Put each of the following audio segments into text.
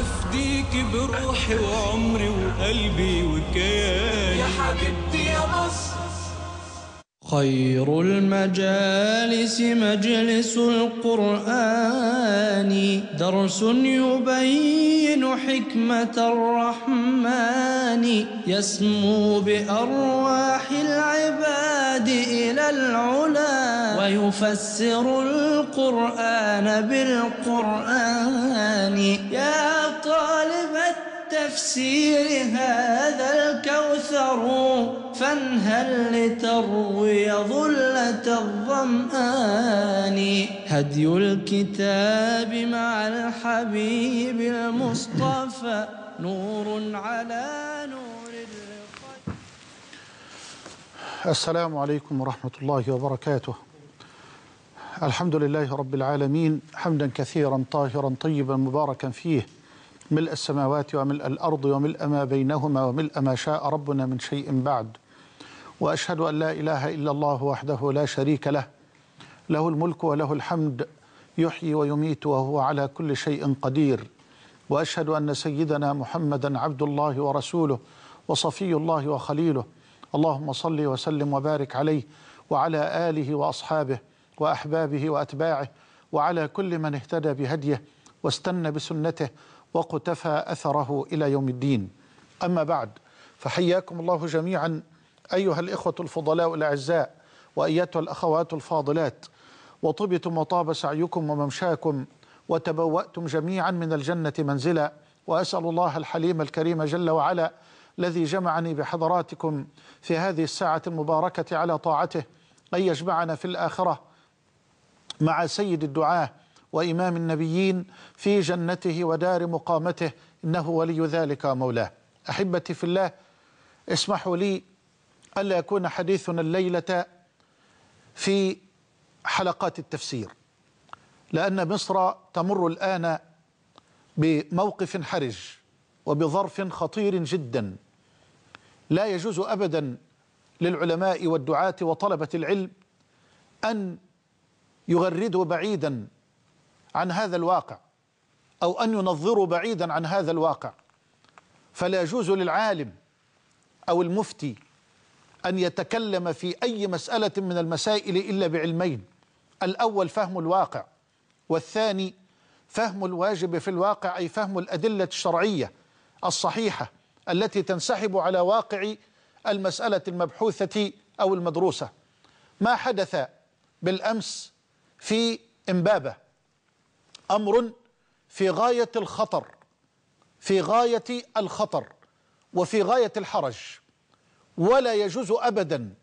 افديك بروحي وعمري وقلبي وكياني يا حبيبتي يا مصر خير المجالس مجلس القرآن درس يبين حكمة الرحمن يسمو بأرواح العباد إلى العلا ويفسر القرآن بالقرآن يا طالب تفسير هذا الكوثر فانهل لتروي ظلة الظمآن هدي الكتاب مع الحبيب المصطفى نور على نور السلام عليكم ورحمة الله وبركاته الحمد لله رب العالمين حمدا كثيرا طاهرا طيبا مباركا فيه ملء السماوات وملء الأرض وملء ما بينهما وملء ما شاء ربنا من شيء بعد وأشهد أن لا إله إلا الله وحده لا شريك له له الملك وله الحمد يحيي ويميت وهو على كل شيء قدير وأشهد أن سيدنا محمدا عبد الله ورسوله وصفي الله وخليله اللهم صل وسلم وبارك عليه وعلى آله وأصحابه وأحبابه وأتباعه وعلى كل من اهتدى بهديه واستنى بسنته وقتفى أثره إلى يوم الدين أما بعد فحياكم الله جميعا أيها الإخوة الفضلاء الأعزاء وأيتها الأخوات الفاضلات وطبتم وطاب سعيكم وممشاكم وتبوأتم جميعا من الجنة منزلا وأسأل الله الحليم الكريم جل وعلا الذي جمعني بحضراتكم في هذه الساعة المباركة على طاعته أن يجمعنا في الآخرة مع سيد الدعاه وإمام النبيين في جنته ودار مقامته إنه ولي ذلك مولاه أحبتي في الله اسمحوا لي ألا يكون حديثنا الليلة في حلقات التفسير لأن مصر تمر الآن بموقف حرج وبظرف خطير جدا لا يجوز أبدا للعلماء والدعاة وطلبة العلم أن يغردوا بعيدا عن هذا الواقع أو أن ينظروا بعيدا عن هذا الواقع فلا يجوز للعالم أو المفتي أن يتكلم في أي مسألة من المسائل إلا بعلمين الأول فهم الواقع والثاني فهم الواجب في الواقع أي فهم الأدلة الشرعية الصحيحة التي تنسحب على واقع المسألة المبحوثة أو المدروسة ما حدث بالأمس في إمبابة أمر في غاية الخطر في غاية الخطر وفي غاية الحرج ولا يجوز أبدا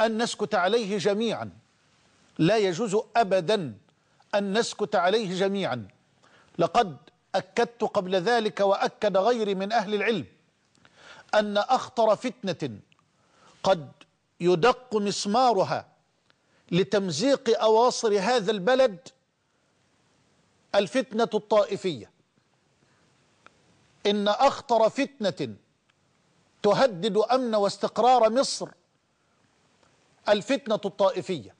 أن نسكت عليه جميعا لا يجوز أبدا أن نسكت عليه جميعا لقد أكدت قبل ذلك وأكد غيري من أهل العلم أن أخطر فتنة قد يدق مسمارها لتمزيق أواصر هذا البلد الفتنة الطائفية إن أخطر فتنة تهدد أمن واستقرار مصر الفتنة الطائفية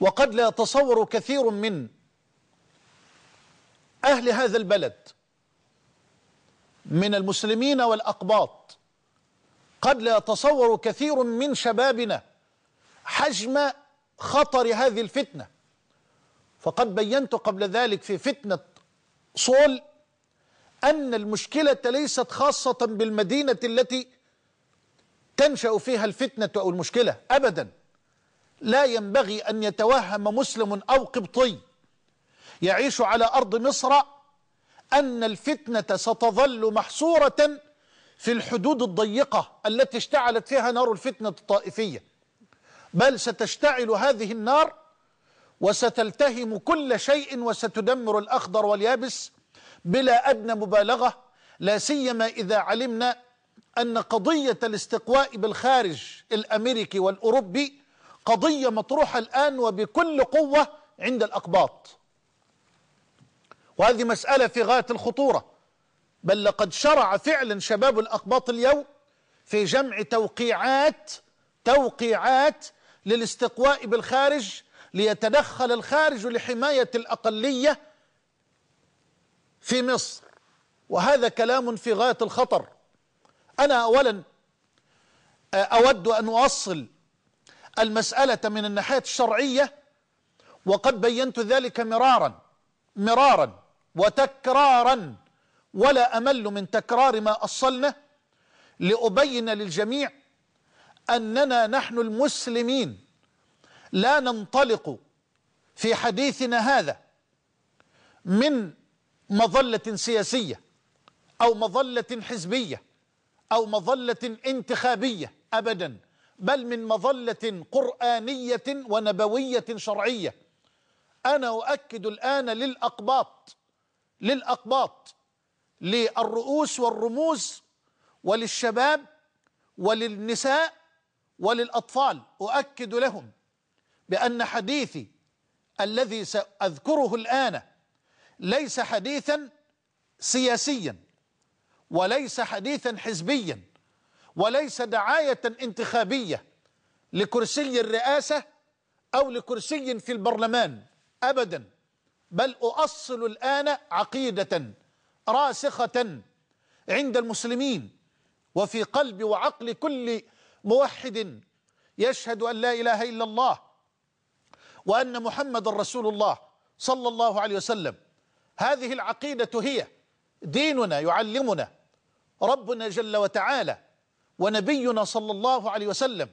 وقد لا يتصور كثير من أهل هذا البلد من المسلمين والأقباط قد لا يتصور كثير من شبابنا حجم خطر هذه الفتنة فقد بينت قبل ذلك في فتنة صول أن المشكلة ليست خاصة بالمدينة التي تنشأ فيها الفتنة أو المشكلة أبدا لا ينبغي أن يتوهم مسلم أو قبطي يعيش على أرض مصر أن الفتنة ستظل محصورة في الحدود الضيقة التي اشتعلت فيها نار الفتنة الطائفية بل ستشتعل هذه النار وستلتهم كل شيء وستدمر الأخضر واليابس بلا أدنى مبالغة لا سيما إذا علمنا أن قضية الاستقواء بالخارج الأمريكي والأوروبي قضية مطروحة الآن وبكل قوة عند الأقباط وهذه مسألة في غاية الخطورة بل لقد شرع فعلا شباب الأقباط اليوم في جمع توقيعات توقيعات للاستقواء بالخارج ليتدخل الخارج لحماية الأقلية في مصر وهذا كلام في غاية الخطر أنا أولا آه، أود أن أوصل المسألة من الناحية الشرعية وقد بينت ذلك مرارا مرارا وتكرارا ولا أمل من تكرار ما أصلنا لأبين للجميع أننا نحن المسلمين لا ننطلق في حديثنا هذا من مظلة سياسية أو مظلة حزبية أو مظلة انتخابية أبدا بل من مظلة قرآنية ونبوية شرعية أنا أؤكد الآن للأقباط للأقباط للرؤوس والرموز وللشباب وللنساء وللأطفال أؤكد لهم بأن حديثي الذي سأذكره الآن ليس حديثا سياسيا وليس حديثا حزبيا وليس دعاية انتخابية لكرسي الرئاسة أو لكرسي في البرلمان أبدا بل أؤصل الآن عقيدة راسخة عند المسلمين وفي قلب وعقل كل موحد يشهد أن لا إله إلا الله وأن محمد رسول الله صلى الله عليه وسلم هذه العقيدة هي ديننا يعلمنا ربنا جل وتعالى ونبينا صلى الله عليه وسلم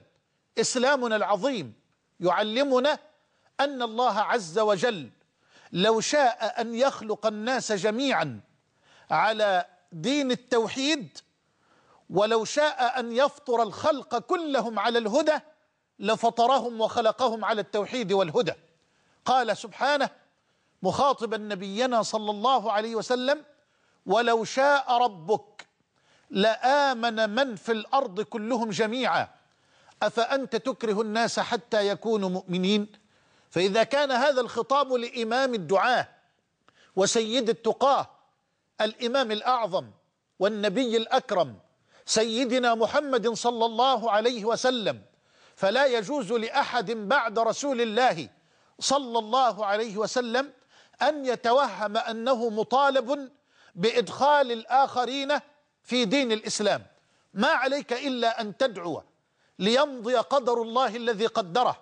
إسلامنا العظيم يعلمنا أن الله عز وجل لو شاء أن يخلق الناس جميعا على دين التوحيد ولو شاء أن يفطر الخلق كلهم على الهدى لفطرهم وخلقهم على التوحيد والهدى قال سبحانه مخاطبا نبينا صلى الله عليه وسلم ولو شاء ربك لآمن من في الأرض كلهم جميعا أفأنت تكره الناس حتى يكونوا مؤمنين فإذا كان هذا الخطاب لإمام الدعاة وسيد التقاه الإمام الأعظم والنبي الأكرم سيدنا محمد صلى الله عليه وسلم فلا يجوز لأحد بعد رسول الله صلى الله عليه وسلم أن يتوهم أنه مطالب بإدخال الآخرين في دين الإسلام ما عليك إلا أن تدعو ليمضي قدر الله الذي قدره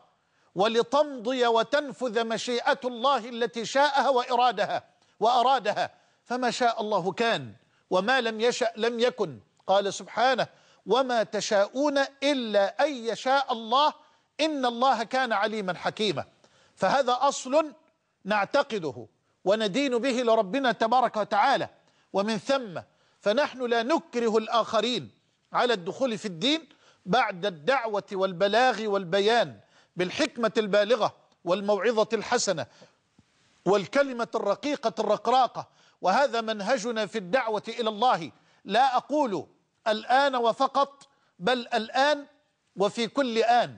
ولتمضي وتنفذ مشيئة الله التي شاءها وإرادها وأرادها فما شاء الله كان وما لم يشأ لم يكن قال سبحانه وما تشاءون إلا أن يشاء الله إن الله كان عليما حكيما فهذا أصل نعتقده وندين به لربنا تبارك وتعالى ومن ثم فنحن لا نكره الآخرين على الدخول في الدين بعد الدعوة والبلاغ والبيان بالحكمة البالغة والموعظة الحسنة والكلمة الرقيقة الرقراقة وهذا منهجنا في الدعوة إلى الله لا أقول الآن وفقط بل الآن وفي كل آن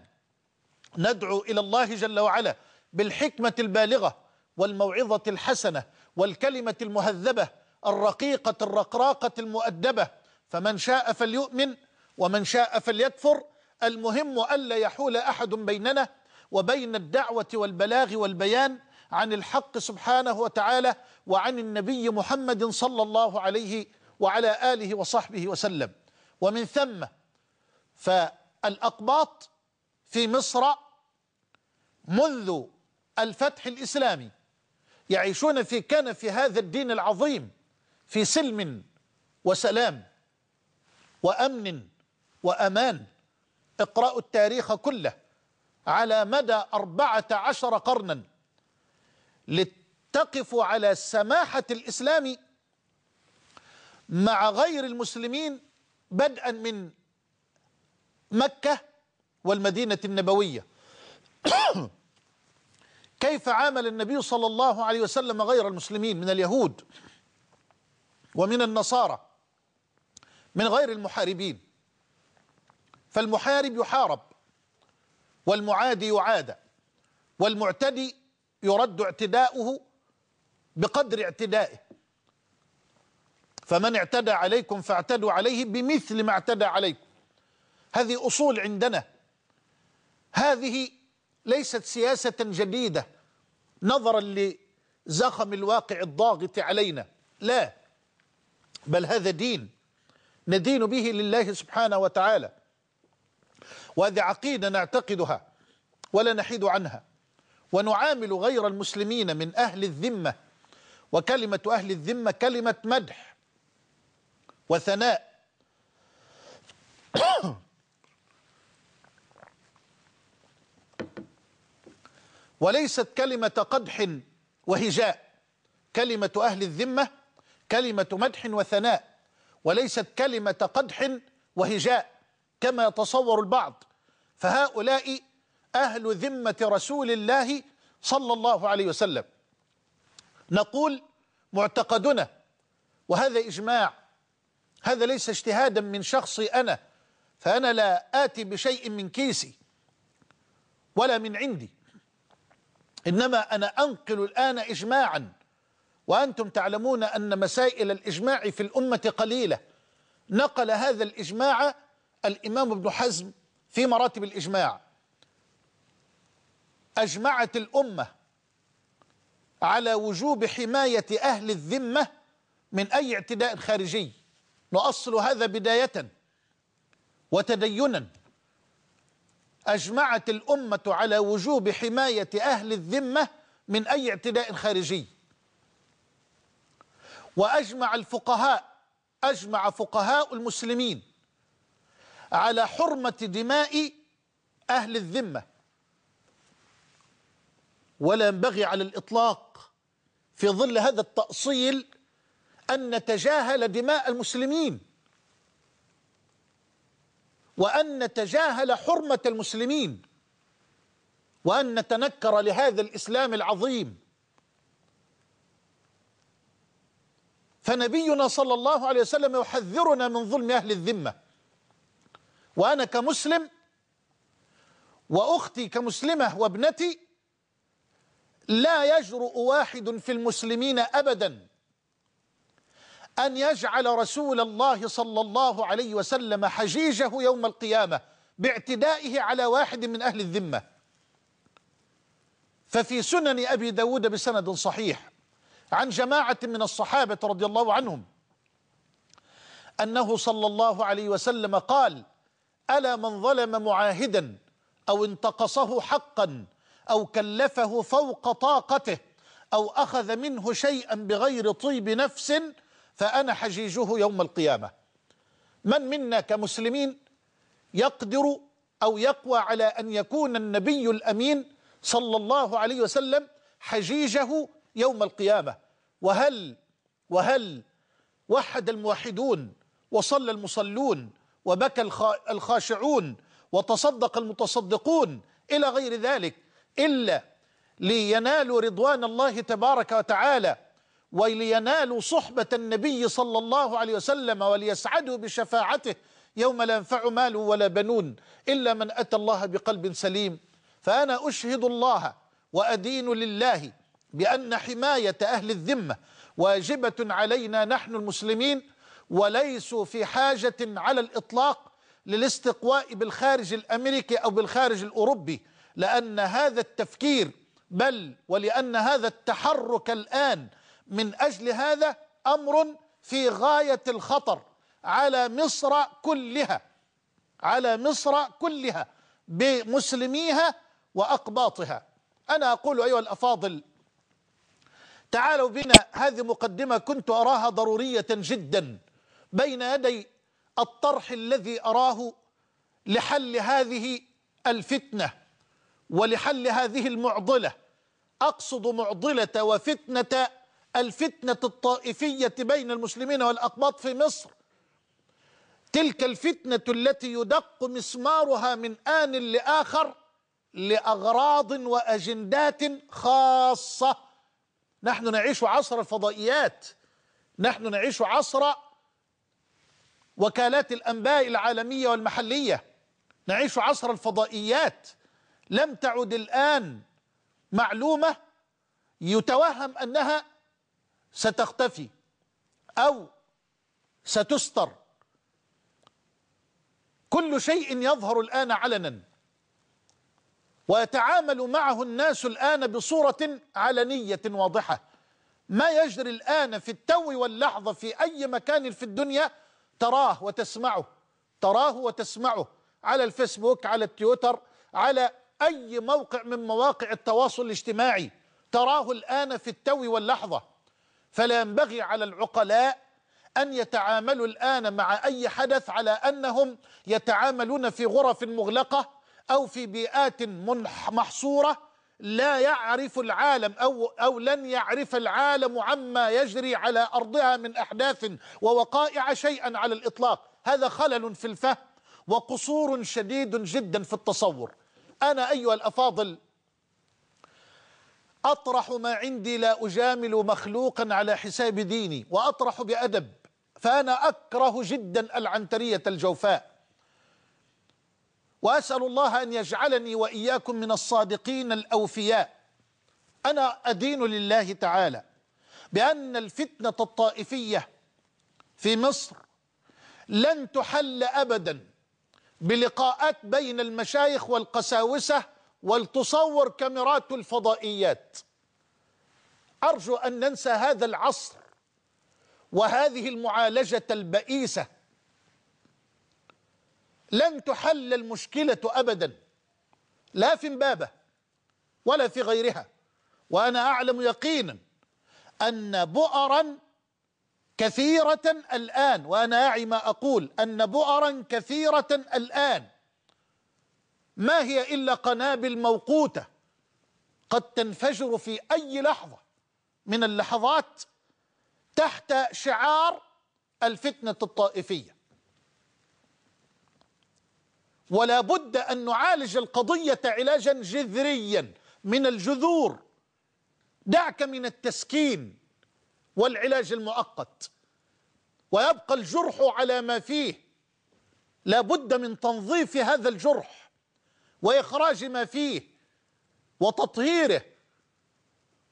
ندعو إلى الله جل وعلا بالحكمة البالغة والموعظة الحسنة والكلمة المهذبة الرقيقة الرقراقة المؤدبة فمن شاء فليؤمن ومن شاء فليكفر المهم ألا يحول أحد بيننا وبين الدعوة والبلاغ والبيان عن الحق سبحانه وتعالى وعن النبي محمد صلى الله عليه وعلى آله وصحبه وسلم ومن ثم فالأقباط في مصر منذ الفتح الإسلامي يعيشون في كنف هذا الدين العظيم في سلم وسلام وأمن وأمان اقرأوا التاريخ كله على مدى أربعة عشر قرنا لتقفوا على سماحة الإسلام مع غير المسلمين بدءا من مكة والمدينة النبوية كيف عامل النبي صلى الله عليه وسلم غير المسلمين من اليهود ومن النصارى من غير المحاربين فالمحارب يحارب والمعادي يعادى والمعتدي يرد اعتداؤه بقدر اعتدائه فمن اعتدى عليكم فاعتدوا عليه بمثل ما اعتدى عليكم هذه أصول عندنا هذه ليست سياسة جديدة نظرا لزخم الواقع الضاغط علينا لا بل هذا دين ندين به لله سبحانه وتعالى وهذه عقيدة نعتقدها ولا نحيد عنها ونعامل غير المسلمين من أهل الذمة وكلمة أهل الذمة كلمة مدح وثناء وليست كلمة قدح وهجاء كلمة أهل الذمة كلمة مدح وثناء وليست كلمة قدح وهجاء كما يتصور البعض فهؤلاء أهل ذمة رسول الله صلى الله عليه وسلم نقول معتقدنا وهذا إجماع هذا ليس اجتهادا من شخصي أنا فأنا لا آتي بشيء من كيسي ولا من عندي إنما أنا أنقل الآن إجماعا وأنتم تعلمون أن مسائل الإجماع في الأمة قليلة نقل هذا الإجماع الإمام ابن حزم في مراتب الإجماع أجمعت الأمة على وجوب حماية أهل الذمة من أي اعتداء خارجي نؤصل هذا بداية وتدينا أجمعت الأمة على وجوب حماية أهل الذمة من أي اعتداء خارجي وأجمع الفقهاء أجمع فقهاء المسلمين على حرمة دماء أهل الذمة ولا ينبغي على الإطلاق في ظل هذا التأصيل أن نتجاهل دماء المسلمين وأن نتجاهل حرمة المسلمين وأن نتنكر لهذا الإسلام العظيم فنبينا صلى الله عليه وسلم يحذرنا من ظلم أهل الذمة وأنا كمسلم وأختي كمسلمة وابنتي لا يجرؤ واحد في المسلمين أبداً أن يجعل رسول الله صلى الله عليه وسلم حجيجه يوم القيامة باعتدائه على واحد من أهل الذمة ففي سنن أبي داود بسند صحيح عن جماعة من الصحابة رضي الله عنهم أنه صلى الله عليه وسلم قال ألا من ظلم معاهدا أو انتقصه حقا أو كلفه فوق طاقته أو أخذ منه شيئا بغير طيب نفس فأنا حجيجه يوم القيامة من منا كمسلمين يقدر أو يقوى على أن يكون النبي الأمين صلى الله عليه وسلم حجيجه يوم القيامة وهل وهل وحد الموحدون وصلى المصلون وبكى الخاشعون وتصدق المتصدقون إلى غير ذلك إلا لينالوا رضوان الله تبارك وتعالى ولينالوا صحبة النبي صلى الله عليه وسلم وليسعدوا بشفاعته يوم لا ينفع مال ولا بنون إلا من أتى الله بقلب سليم فأنا أشهد الله وأدين لله بأن حماية أهل الذمة واجبة علينا نحن المسلمين وليسوا في حاجة على الإطلاق للاستقواء بالخارج الأمريكي أو بالخارج الأوروبي لأن هذا التفكير بل ولأن هذا التحرك الآن من أجل هذا أمر في غاية الخطر على مصر كلها على مصر كلها بمسلميها وأقباطها أنا أقول أيها الأفاضل تعالوا بنا هذه مقدمة كنت أراها ضرورية جدا بين يدي الطرح الذي أراه لحل هذه الفتنة ولحل هذه المعضلة أقصد معضلة وفتنة الفتنة الطائفية بين المسلمين والأقباط في مصر تلك الفتنة التي يدق مسمارها من آن لآخر لأغراض وأجندات خاصة نحن نعيش عصر الفضائيات نحن نعيش عصر وكالات الأنباء العالمية والمحلية نعيش عصر الفضائيات لم تعد الآن معلومة يتوهم أنها ستختفي أو ستستر كل شيء يظهر الآن علنا ويتعامل معه الناس الآن بصورة علنية واضحة ما يجري الآن في التو واللحظة في أي مكان في الدنيا تراه وتسمعه تراه وتسمعه على الفيسبوك على التويتر على أي موقع من مواقع التواصل الاجتماعي تراه الآن في التو واللحظة فلا ينبغي على العقلاء أن يتعاملوا الآن مع أي حدث على أنهم يتعاملون في غرف مغلقة أو في بيئات محصورة لا يعرف العالم أو, أو لن يعرف العالم عما يجري على أرضها من أحداث ووقائع شيئا على الإطلاق هذا خلل في الفهم وقصور شديد جدا في التصور أنا أيها الأفاضل أطرح ما عندي لا أجامل مخلوقا على حساب ديني وأطرح بأدب فأنا أكره جدا العنترية الجوفاء وأسأل الله أن يجعلني وإياكم من الصادقين الأوفياء أنا أدين لله تعالى بأن الفتنة الطائفية في مصر لن تحل أبدا بلقاءات بين المشايخ والقساوسة ولتصور كاميرات الفضائيات أرجو أن ننسى هذا العصر وهذه المعالجة البئيسة لن تحل المشكلة أبدا لا في امبابة ولا في غيرها وأنا أعلم يقينا أن بؤرا كثيرة الآن وأنا أعي ما أقول أن بؤرا كثيرة الآن ما هي إلا قنابل موقوتة قد تنفجر في أي لحظة من اللحظات تحت شعار الفتنة الطائفية ولا بد أن نعالج القضية علاجا جذريا من الجذور دعك من التسكين والعلاج المؤقت ويبقى الجرح على ما فيه لا بد من تنظيف هذا الجرح وإخراج ما فيه وتطهيره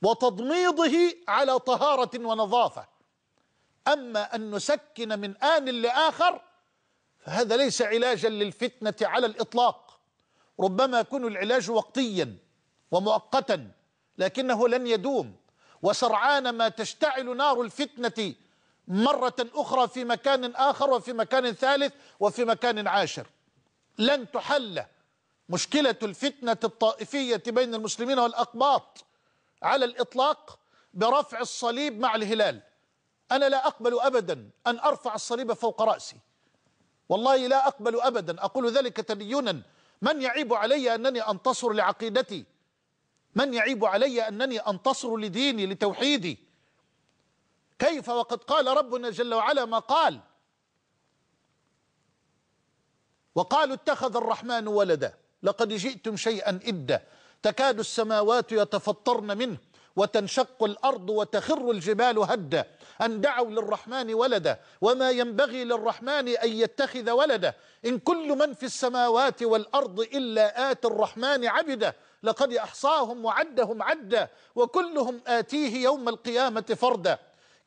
وتضميضه على طهارة ونظافة أما أن نسكن من آن لآخر فهذا ليس علاجا للفتنة على الإطلاق ربما يكون العلاج وقتيا ومؤقتا لكنه لن يدوم وسرعان ما تشتعل نار الفتنة مرة أخرى في مكان آخر وفي مكان ثالث وفي مكان عاشر لن تحل مشكلة الفتنة الطائفية بين المسلمين والأقباط على الإطلاق برفع الصليب مع الهلال أنا لا أقبل أبدا أن أرفع الصليب فوق رأسي والله لا أقبل أبدا أقول ذلك تدينا من يعيب علي أنني أنتصر لعقيدتي من يعيب علي أنني أنتصر لديني لتوحيدي كيف وقد قال ربنا جل وعلا ما قال وقالوا اتخذ الرحمن ولدا لقد جئتم شيئا إدا تكاد السماوات يتفطرن منه وتنشق الأرض وتخر الجبال هدا أن دعوا للرحمن ولدا وما ينبغي للرحمن أن يتخذ ولدا إن كل من في السماوات والأرض إلا آت الرحمن عبدا لقد أحصاهم وعدهم عدا وكلهم آتيه يوم القيامة فردا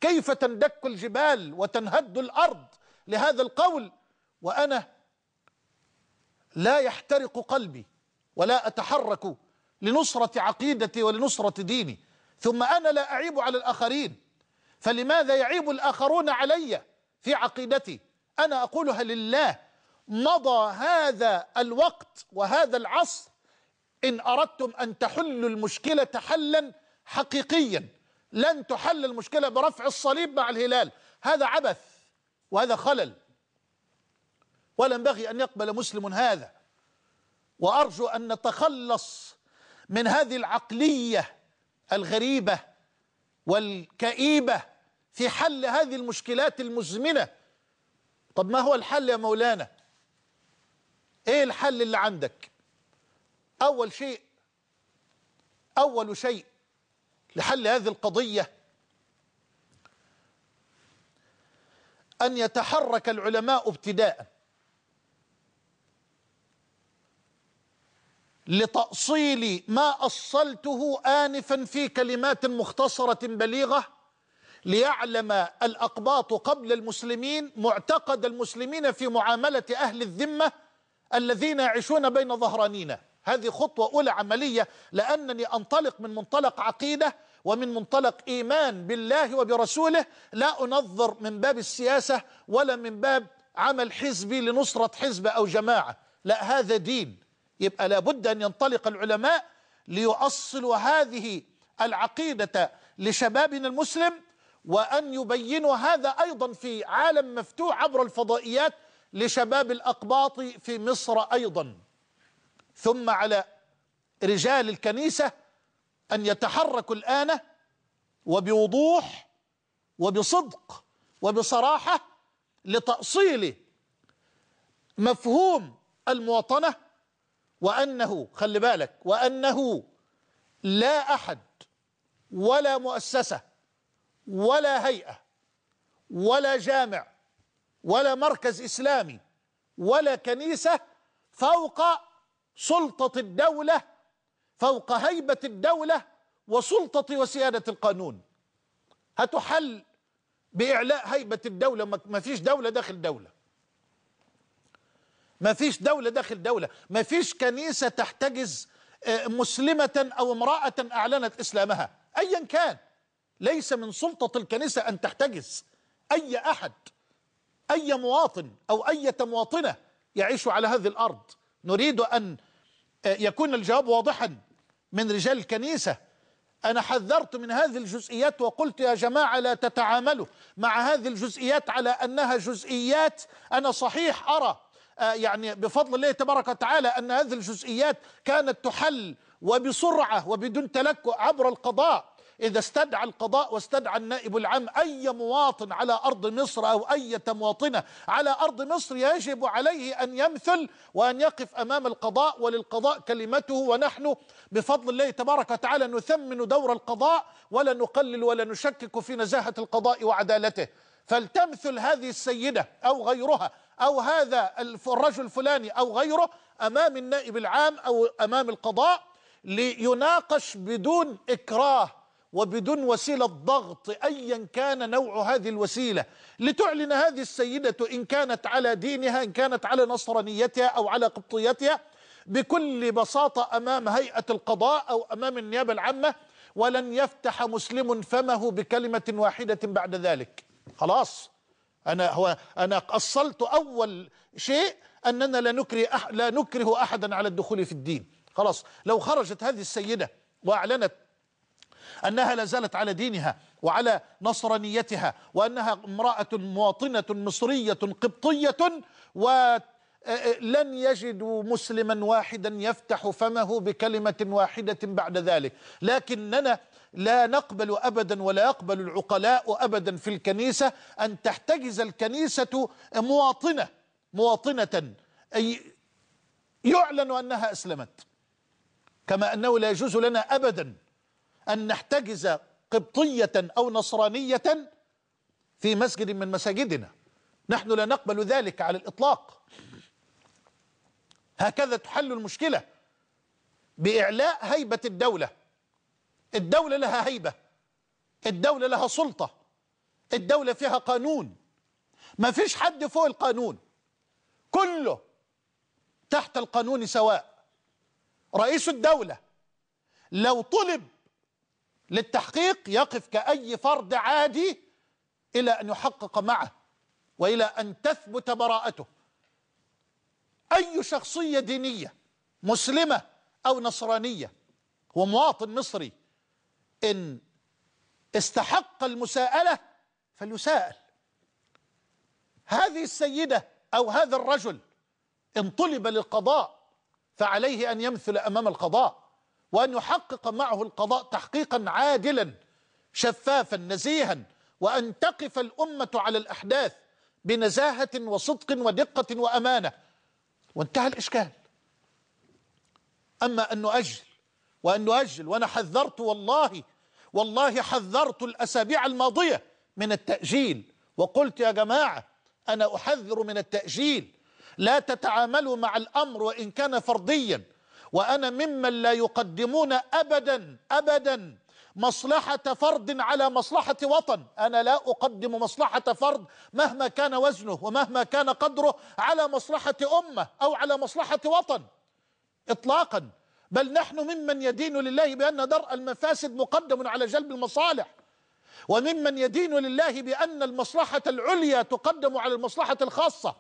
كيف تندك الجبال وتنهد الأرض لهذا القول وأنا لا يحترق قلبي ولا أتحرك لنصرة عقيدتي ولنصرة ديني ثم أنا لا أعيب على الآخرين فلماذا يعيب الآخرون علي في عقيدتي أنا أقولها لله مضى هذا الوقت وهذا العصر إن أردتم أن تحلوا المشكلة حلا حقيقيا لن تحل المشكلة برفع الصليب مع الهلال هذا عبث وهذا خلل ولا ينبغي أن يقبل مسلم هذا وأرجو أن نتخلص من هذه العقلية الغريبة والكئيبة في حل هذه المشكلات المزمنة طب ما هو الحل يا مولانا ايه الحل اللي عندك اول شيء اول شيء لحل هذه القضية ان يتحرك العلماء ابتداء لتأصيل ما أصلته آنفا في كلمات مختصرة بليغة ليعلم الأقباط قبل المسلمين معتقد المسلمين في معاملة أهل الذمة الذين يعيشون بين ظهرانينا هذه خطوة أولى عملية لأنني أنطلق من منطلق عقيدة ومن منطلق إيمان بالله وبرسوله لا أنظر من باب السياسة ولا من باب عمل حزبي لنصرة حزب أو جماعة لا هذا دين يبقى لابد أن ينطلق العلماء ليؤصلوا هذه العقيدة لشبابنا المسلم وأن يبينوا هذا أيضا في عالم مفتوح عبر الفضائيات لشباب الأقباط في مصر أيضا ثم على رجال الكنيسة أن يتحركوا الآن وبوضوح وبصدق وبصراحة لتأصيل مفهوم المواطنة وأنه خلي بالك وأنه لا أحد ولا مؤسسة ولا هيئة ولا جامع ولا مركز إسلامي ولا كنيسة فوق سلطة الدولة فوق هيبة الدولة وسلطة وسيادة القانون هتحل بإعلاء هيبة الدولة ما فيش دولة داخل دولة ما فيش دولة داخل دولة ما فيش كنيسة تحتجز آه، مسلمة أو امرأة أعلنت إسلامها أيا كان ليس من سلطة الكنيسة أن تحتجز أي أحد أي مواطن أو أي مواطنة يعيش على هذه الأرض نريد أن آه، يكون الجواب واضحا من رجال الكنيسة أنا حذرت من هذه الجزئيات وقلت يا جماعة لا تتعاملوا مع هذه الجزئيات على أنها جزئيات أنا صحيح أرى آه، يعني بفضل الله تبارك وتعالى أن هذه الجزئيات كانت تحل وبسرعة وبدون تلكؤ عبر القضاء إذا استدعى القضاء واستدعى النائب العام أي مواطن على أرض مصر أو أي مواطنة على أرض مصر يجب عليه أن يمثل وأن يقف أمام القضاء وللقضاء كلمته ونحن بفضل الله تبارك وتعالى نثمن دور القضاء ولا نقلل ولا نشكك في نزاهة القضاء وعدالته فلتمثل هذه السيدة أو غيرها أو هذا الرجل الفلاني أو غيره أمام النائب العام أو أمام القضاء ليناقش بدون إكراه وبدون وسيلة ضغط أيا كان نوع هذه الوسيلة لتعلن هذه السيدة إن كانت على دينها إن كانت على نصرانيتها أو على قبطيتها بكل بساطة أمام هيئة القضاء أو أمام النيابة العامة ولن يفتح مسلم فمه بكلمة واحدة بعد ذلك خلاص أنا هو أنا أصلت أول شيء أننا لا نكره لا نكره أحدا على الدخول في الدين خلاص لو خرجت هذه السيدة وأعلنت أنها لا زالت على دينها وعلى نصرانيتها وأنها امرأة مواطنة مصرية قبطية و لن يجدوا مسلما واحدا يفتح فمه بكلمة واحدة بعد ذلك لكننا لا نقبل أبدا ولا يقبل العقلاء أبدا في الكنيسة أن تحتجز الكنيسة مواطنة مواطنة أي يعلن أنها أسلمت كما أنه لا يجوز لنا أبدا أن نحتجز قبطية أو نصرانية في مسجد من مساجدنا نحن لا نقبل ذلك على الإطلاق هكذا تحل المشكلة بإعلاء هيبة الدولة الدولة لها هيبة الدولة لها سلطة الدولة فيها قانون ما فيش حد فوق القانون كله تحت القانون سواء رئيس الدولة لو طلب للتحقيق يقف كأي فرد عادي إلى أن يحقق معه وإلى أن تثبت براءته أي شخصية دينية مسلمة أو نصرانية هو مواطن مصري إن استحق المساءلة فليساءل هذه السيدة أو هذا الرجل إن طلب للقضاء فعليه أن يمثل أمام القضاء وأن يحقق معه القضاء تحقيقا عادلا شفافا نزيها وأن تقف الأمة على الأحداث بنزاهة وصدق ودقة وأمانة وانتهى الإشكال أما أن نؤجل وأن نؤجل وأنا حذرت والله والله حذرت الأسابيع الماضية من التأجيل وقلت يا جماعة أنا أحذر من التأجيل لا تتعاملوا مع الأمر وإن كان فرديا وأنا ممن لا يقدمون أبدا أبدا مصلحة فرد على مصلحة وطن أنا لا أقدم مصلحة فرد مهما كان وزنه ومهما كان قدره على مصلحة أمة أو على مصلحة وطن إطلاقا بل نحن ممن يدين لله بأن درء المفاسد مقدم على جلب المصالح وممن يدين لله بأن المصلحة العليا تقدم على المصلحة الخاصة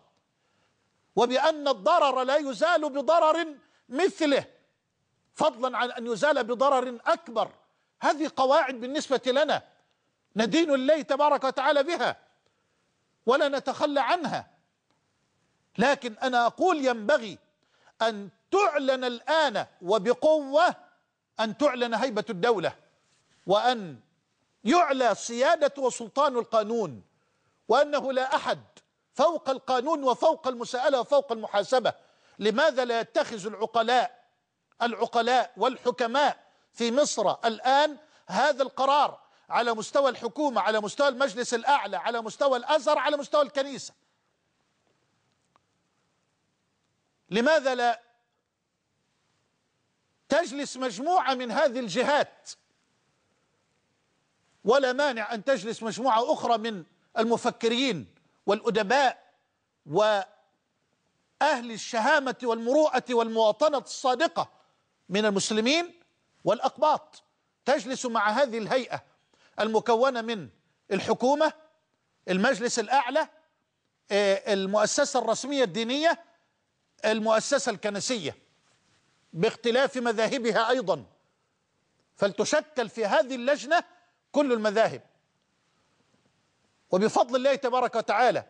وبأن الضرر لا يزال بضرر مثله فضلا عن أن يزال بضرر أكبر هذه قواعد بالنسبة لنا ندين الله تبارك وتعالى بها ولا نتخلى عنها لكن أنا أقول ينبغي أن تعلن الآن وبقوة أن تعلن هيبة الدولة وأن يعلى سيادة وسلطان القانون وأنه لا أحد فوق القانون وفوق المساءلة وفوق المحاسبة لماذا لا يتخذ العقلاء العقلاء والحكماء في مصر الآن هذا القرار على مستوى الحكومة على مستوى المجلس الأعلى على مستوى الأزهر على مستوى الكنيسة لماذا لا تجلس مجموعة من هذه الجهات ولا مانع أن تجلس مجموعة أخرى من المفكرين والأدباء وأهل الشهامة والمروءة والمواطنة الصادقة من المسلمين والأقباط تجلس مع هذه الهيئة المكونة من الحكومة المجلس الأعلى آه، المؤسسة الرسمية الدينية المؤسسة الكنسية باختلاف مذاهبها أيضا فلتشكل في هذه اللجنة كل المذاهب وبفضل الله تبارك وتعالى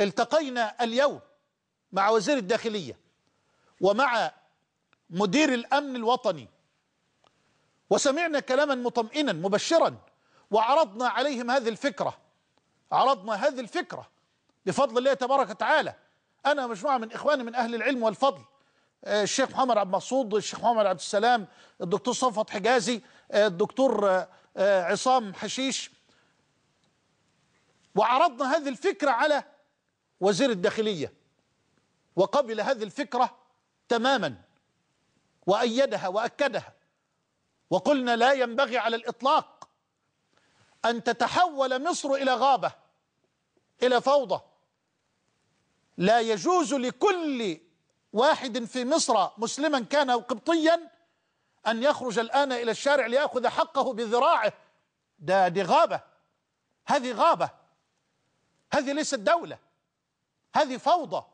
التقينا اليوم مع وزير الداخلية ومع مدير الأمن الوطني وسمعنا كلاما مطمئنا مبشرا وعرضنا عليهم هذه الفكرة عرضنا هذه الفكرة بفضل الله تبارك وتعالى أنا مجموعة من إخواني من أهل العلم والفضل آه، الشيخ محمد عبد المقصود الشيخ محمد عبد السلام الدكتور صفوت حجازي آه، الدكتور آه، عصام حشيش وعرضنا هذه الفكرة على وزير الداخلية وقبل هذه الفكرة تماما وأيدها وأكدها وقلنا لا ينبغي على الإطلاق أن تتحول مصر إلى غابة إلى فوضى لا يجوز لكل واحد في مصر مسلما كان أو قبطيا أن يخرج الآن إلى الشارع ليأخذ حقه بذراعه ده دي غابة هذه غابة هذه ليست دولة هذه فوضى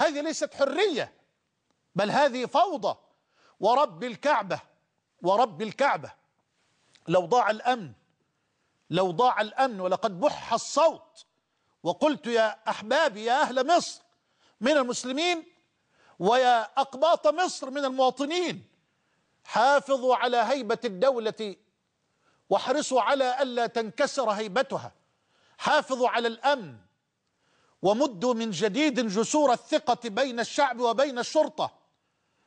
هذه ليست حرية بل هذه فوضى ورب الكعبة ورب الكعبة لو ضاع الأمن لو ضاع الأمن ولقد بح الصوت وقلت يا أحبابي يا أهل مصر من المسلمين ويا أقباط مصر من المواطنين حافظوا على هيبة الدولة واحرصوا على ألا تنكسر هيبتها حافظوا على الأمن ومدوا من جديد جسور الثقة بين الشعب وبين الشرطة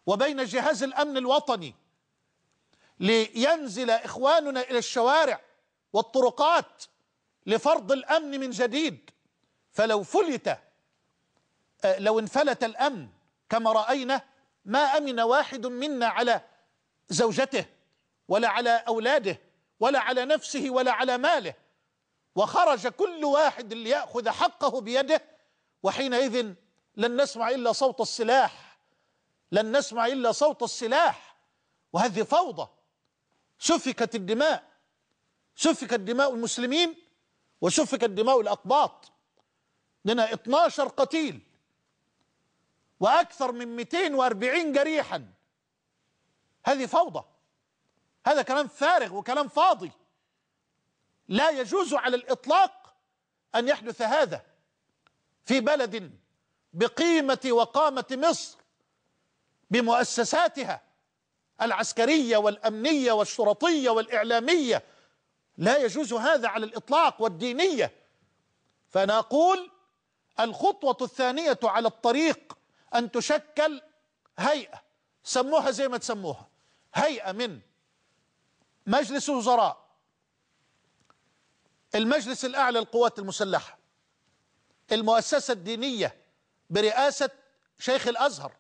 وبين جهاز الأمن الوطني لينزل إخواننا إلى الشوارع والطرقات لفرض الأمن من جديد فلو فلت آه، لو انفلت الأمن كما رأينا ما أمن واحد منا على زوجته ولا على أولاده ولا على نفسه ولا على ماله وخرج كل واحد ليأخذ حقه بيده وحينئذ لن نسمع إلا صوت السلاح لن نسمع إلا صوت السلاح وهذه فوضى سفكت الدماء سفكت دماء المسلمين وسفكت دماء الأقباط لنا 12 قتيل وأكثر من 240 جريحا هذه فوضى هذا كلام فارغ وكلام فاضي لا يجوز على الإطلاق أن يحدث هذا في بلد بقيمة وقامة مصر بمؤسساتها العسكرية والأمنية والشرطية والإعلامية لا يجوز هذا على الإطلاق والدينية فأنا أقول الخطوة الثانية على الطريق أن تشكل هيئة سموها زي ما تسموها هيئة من مجلس وزراء المجلس الأعلى للقوات المسلحة المؤسسة الدينية برئاسة شيخ الأزهر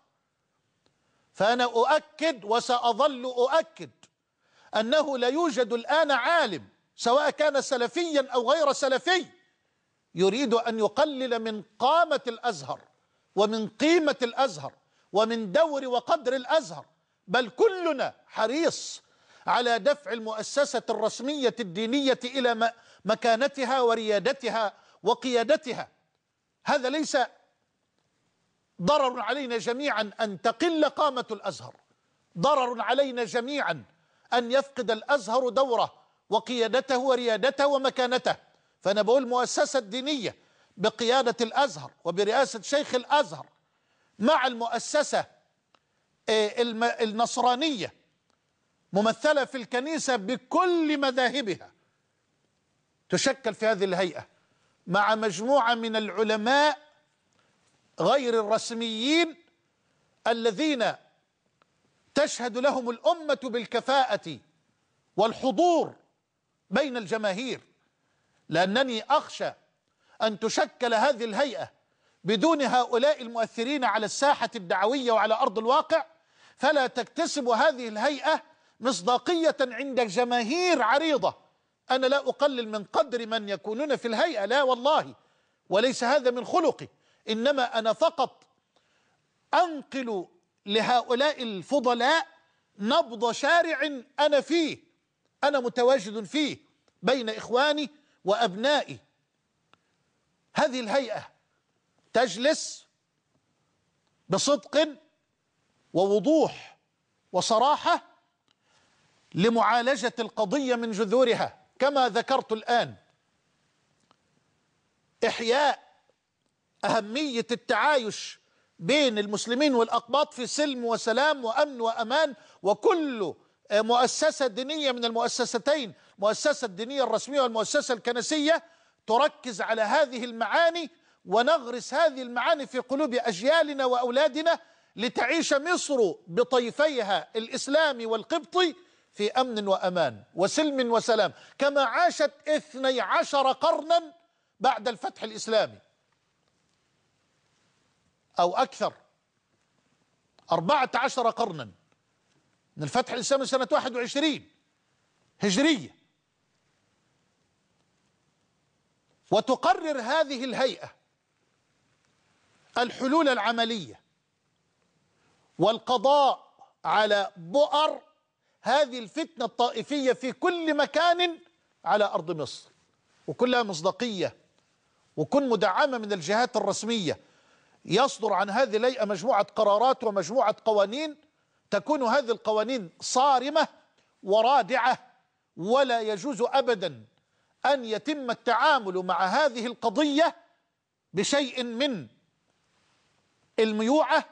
فأنا أؤكد وسأظل أؤكد أنه لا يوجد الآن عالم سواء كان سلفيا أو غير سلفي يريد أن يقلل من قامة الأزهر ومن قيمة الأزهر ومن دور وقدر الأزهر بل كلنا حريص على دفع المؤسسة الرسمية الدينية إلى مكانتها وريادتها وقيادتها هذا ليس ضرر علينا جميعا أن تقل قامة الأزهر ضرر علينا جميعا أن يفقد الأزهر دوره وقيادته وريادته ومكانته فأنا بقول مؤسسة دينية بقيادة الأزهر وبرئاسة شيخ الأزهر مع المؤسسة آه، النصرانية ممثلة في الكنيسة بكل مذاهبها تشكل في هذه الهيئة مع مجموعة من العلماء غير الرسميين الذين تشهد لهم الأمة بالكفاءة والحضور بين الجماهير لأنني أخشى أن تشكل هذه الهيئة بدون هؤلاء المؤثرين على الساحة الدعوية وعلى أرض الواقع فلا تكتسب هذه الهيئة مصداقية عند جماهير عريضة أنا لا أقلل من قدر من يكونون في الهيئة لا والله وليس هذا من خلقي إنما أنا فقط أنقل لهؤلاء الفضلاء نبض شارع أنا فيه أنا متواجد فيه بين إخواني وأبنائي هذه الهيئة تجلس بصدق ووضوح وصراحة لمعالجة القضية من جذورها كما ذكرت الآن إحياء أهمية التعايش بين المسلمين والأقباط في سلم وسلام وأمن وأمان وكل مؤسسة دينية من المؤسستين المؤسسة الدينية الرسمية والمؤسسة الكنسية تركز على هذه المعاني ونغرس هذه المعاني في قلوب أجيالنا وأولادنا لتعيش مصر بطيفيها الإسلامي والقبطي في أمن وأمان وسلم وسلام كما عاشت اثني عشر قرنا بعد الفتح الإسلامي أو أكثر أربعة عشر قرنا من الفتح الإسلامي سنة 21 هجرية وتقرر هذه الهيئة الحلول العملية والقضاء على بؤر هذه الفتنة الطائفية في كل مكان على أرض مصر وكلها مصداقية وكن مدعمة من الجهات الرسمية يصدر عن هذه الهيئة مجموعة قرارات ومجموعة قوانين تكون هذه القوانين صارمة ورادعة ولا يجوز أبدا أن يتم التعامل مع هذه القضية بشيء من الميوعة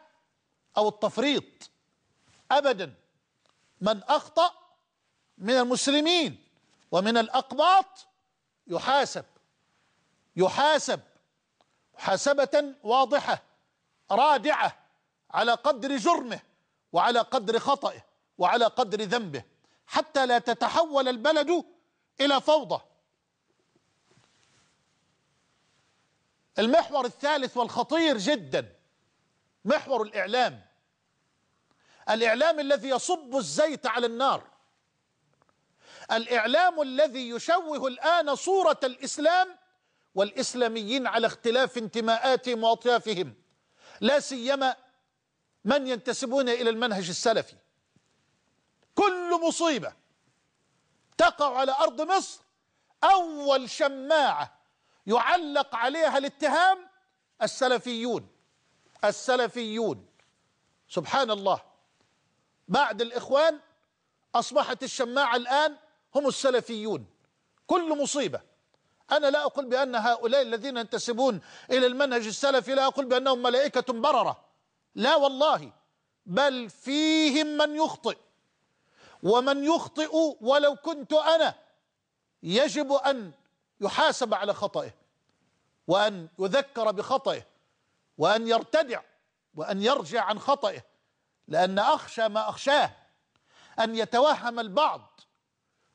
أو التفريط أبدا من أخطأ من المسلمين ومن الأقباط يحاسب يحاسب محاسبة واضحة رادعة على قدر جرمه وعلى قدر خطئه وعلى قدر ذنبه حتى لا تتحول البلد إلى فوضى المحور الثالث والخطير جدا محور الإعلام الإعلام الذي يصب الزيت على النار الإعلام الذي يشوه الآن صورة الإسلام والإسلاميين على اختلاف انتماءاتهم وأطيافهم لا سيما من ينتسبون إلى المنهج السلفي كل مصيبة تقع على أرض مصر أول شماعة يعلق عليها الاتهام السلفيون السلفيون سبحان الله بعد الإخوان أصبحت الشماعة الآن هم السلفيون كل مصيبة أنا لا أقول بأن هؤلاء الذين ينتسبون إلى المنهج السلفي لا أقول بأنهم ملائكة بررة لا والله بل فيهم من يخطئ ومن يخطئ ولو كنت أنا يجب أن يحاسب على خطئه وأن يذكر بخطئه وأن يرتدع وأن يرجع عن خطئه لأن أخشى ما أخشاه أن يتوهم البعض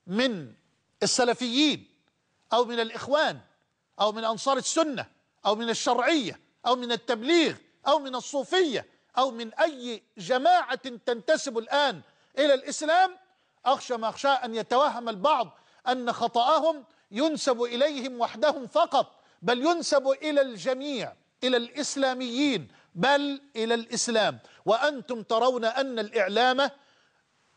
من السلفيين أو من الإخوان أو من أنصار السنة أو من الشرعية أو من التبليغ أو من الصوفية أو من أي جماعة تنتسب الآن إلى الإسلام أخشى ما أخشى أن يتوهم البعض أن خطأهم ينسب إليهم وحدهم فقط بل ينسب إلى الجميع إلى الإسلاميين بل إلى الإسلام وأنتم ترون أن الإعلام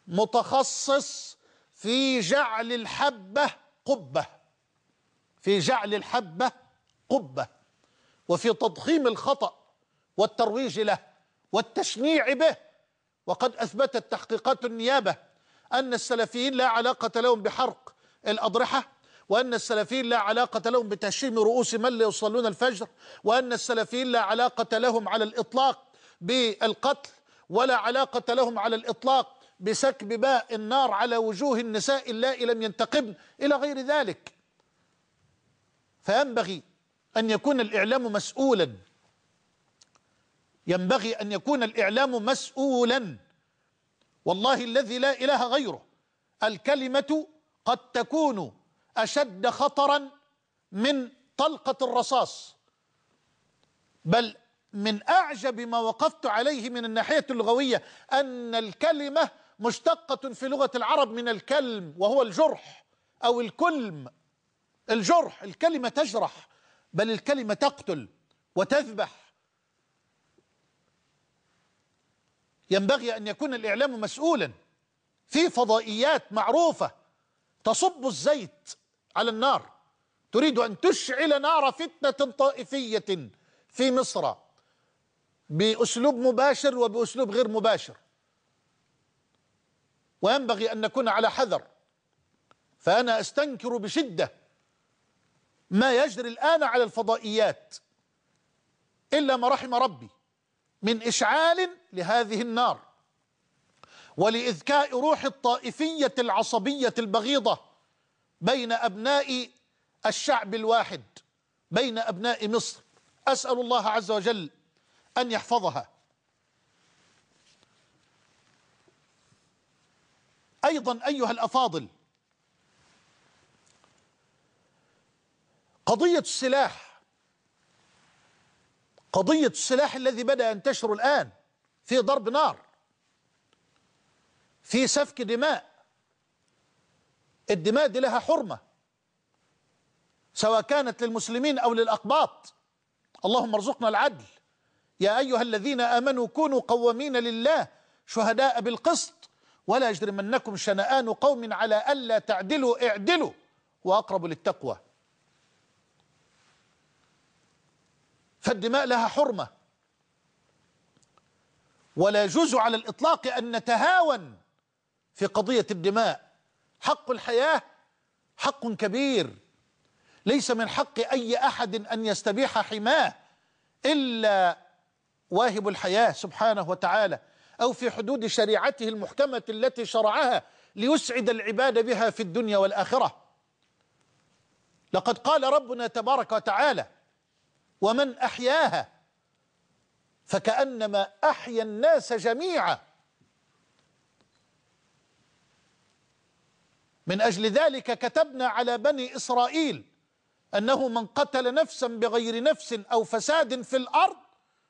متخصص في جعل الحبة قبة في جعل الحبة قبة وفي تضخيم الخطأ والترويج له والتشنيع به وقد أثبتت تحقيقات النيابة أن السلفيين لا علاقة لهم بحرق الأضرحة وأن السلفيين لا علاقة لهم بتهشيم رؤوس من لا يصلون الفجر وأن السلفيين لا علاقة لهم على الإطلاق بالقتل ولا علاقة لهم على الإطلاق بسكب باء النار على وجوه النساء اللائي لم ينتقبن إلى غير ذلك فينبغي أن يكون الإعلام مسؤولا ينبغي أن يكون الإعلام مسؤولا والله الذي لا إله غيره الكلمة قد تكون أشد خطرا من طلقة الرصاص بل من أعجب ما وقفت عليه من الناحية اللغوية أن الكلمة مشتقة في لغة العرب من الكلم وهو الجرح أو الكلم الجرح الكلمة تجرح بل الكلمة تقتل وتذبح ينبغي أن يكون الإعلام مسؤولا في فضائيات معروفة تصب الزيت على النار تريد أن تشعل نار فتنة طائفية في مصر بأسلوب مباشر وبأسلوب غير مباشر وينبغي أن نكون على حذر فأنا أستنكر بشدة ما يجري الآن على الفضائيات إلا ما رحم ربي من إشعال لهذه النار ولإذكاء روح الطائفية العصبية البغيضة بين أبناء الشعب الواحد بين أبناء مصر أسأل الله عز وجل أن يحفظها أيضا أيها الأفاضل قضية السلاح قضية السلاح الذي بدأ ينتشر الآن في ضرب نار في سفك دماء الدماء دي لها حرمة سواء كانت للمسلمين أو للأقباط اللهم ارزقنا العدل يا أيها الذين آمنوا كونوا قوامين لله شهداء بالقسط ولا يجرمنكم شنآن قوم على ألا تعدلوا اعدلوا وأقرب للتقوى فالدماء لها حرمة ولا يجوز على الإطلاق أن نتهاون في قضية الدماء حق الحياة حق كبير ليس من حق أي أحد أن يستبيح حماه إلا واهب الحياة سبحانه وتعالى أو في حدود شريعته المحكمة التي شرعها ليسعد العباد بها في الدنيا والآخرة لقد قال ربنا تبارك وتعالى ومن أحياها فكأنما أحيا الناس جميعا من أجل ذلك كتبنا على بني إسرائيل أنه من قتل نفسا بغير نفس أو فساد في الأرض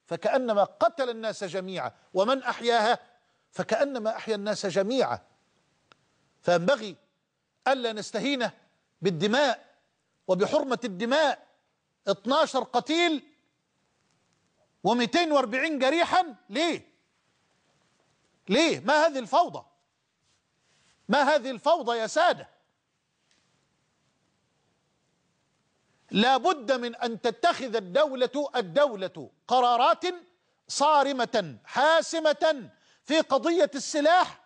فكأنما قتل الناس جميعا ومن أحياها فكأنما أحيا الناس جميعا فينبغي ألا نستهين بالدماء وبحرمة الدماء 12 قتيل و240 جريحا ليه ليه ما هذه الفوضى ما هذه الفوضى يا سادة لابد من أن تتخذ الدولة الدولة قرارات صارمة حاسمة في قضية السلاح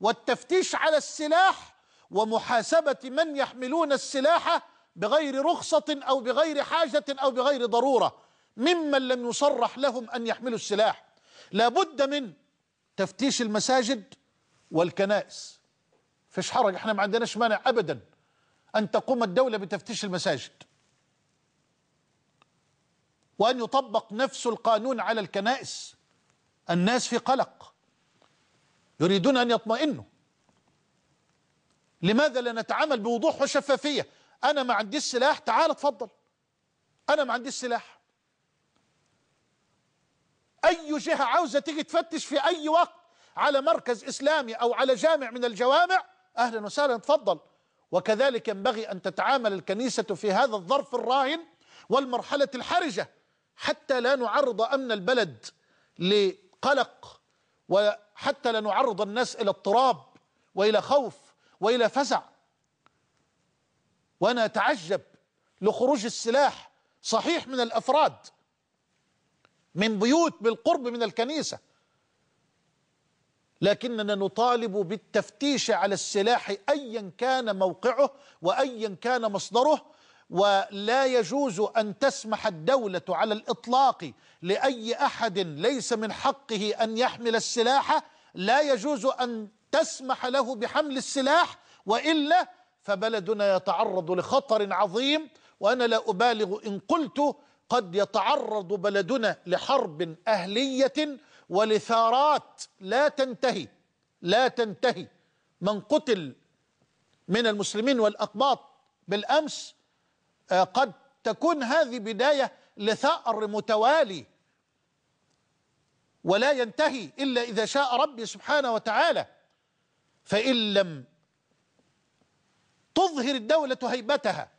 والتفتيش على السلاح ومحاسبة من يحملون السلاح بغير رخصة أو بغير حاجة أو بغير ضرورة ممن لم يصرح لهم أن يحملوا السلاح لابد من تفتيش المساجد والكنائس فيش حرج احنا ما عندناش مانع ابدا ان تقوم الدوله بتفتيش المساجد وان يطبق نفس القانون على الكنائس الناس في قلق يريدون ان يطمئنوا لماذا لا نتعامل بوضوح وشفافيه انا ما عنديش سلاح تعال اتفضل انا ما عنديش سلاح اي جهه عاوزه تيجي تفتش في اي وقت على مركز اسلامي او على جامع من الجوامع أهلا وسهلا تفضل وكذلك ينبغي أن تتعامل الكنيسة في هذا الظرف الراهن والمرحلة الحرجة حتى لا نعرض أمن البلد لقلق وحتى لا نعرض الناس إلى اضطراب وإلى خوف وإلى فزع وأنا أتعجب لخروج السلاح صحيح من الأفراد من بيوت بالقرب من الكنيسة لكننا نطالب بالتفتيش على السلاح أيا كان موقعه وأيا كان مصدره ولا يجوز أن تسمح الدولة على الإطلاق لأي أحد ليس من حقه أن يحمل السلاح لا يجوز أن تسمح له بحمل السلاح وإلا فبلدنا يتعرض لخطر عظيم وأنا لا أبالغ إن قلت قد يتعرض بلدنا لحرب أهلية ولثارات لا تنتهي لا تنتهي من قتل من المسلمين والأقباط بالأمس آه، قد تكون هذه بداية لثأر متوالي ولا ينتهي إلا إذا شاء ربي سبحانه وتعالى فإن لم تظهر الدولة هيبتها